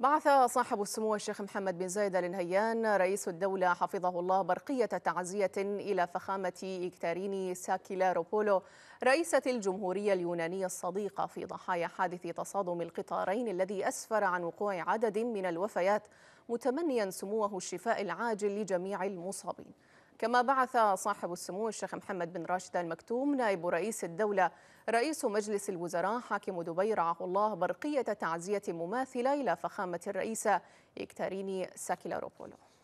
بعث صاحب السمو الشيخ محمد بن زايد النهيان رئيس الدولة حفظه الله برقية تعزية إلى فخامة إكتاريني ساكيلاروبولو رئيسة الجمهورية اليونانية الصديقة في ضحايا حادث تصادم القطارين الذي أسفر عن وقوع عدد من الوفيات متمنيا سموه الشفاء العاجل لجميع المصابين كما بعث صاحب السمو الشيخ محمد بن راشد المكتوم نائب رئيس الدولة رئيس مجلس الوزراء حاكم دبي رعاه الله برقية تعزية مماثلة إلى فخامة الرئيسة إكتاريني ساكيلاروبولو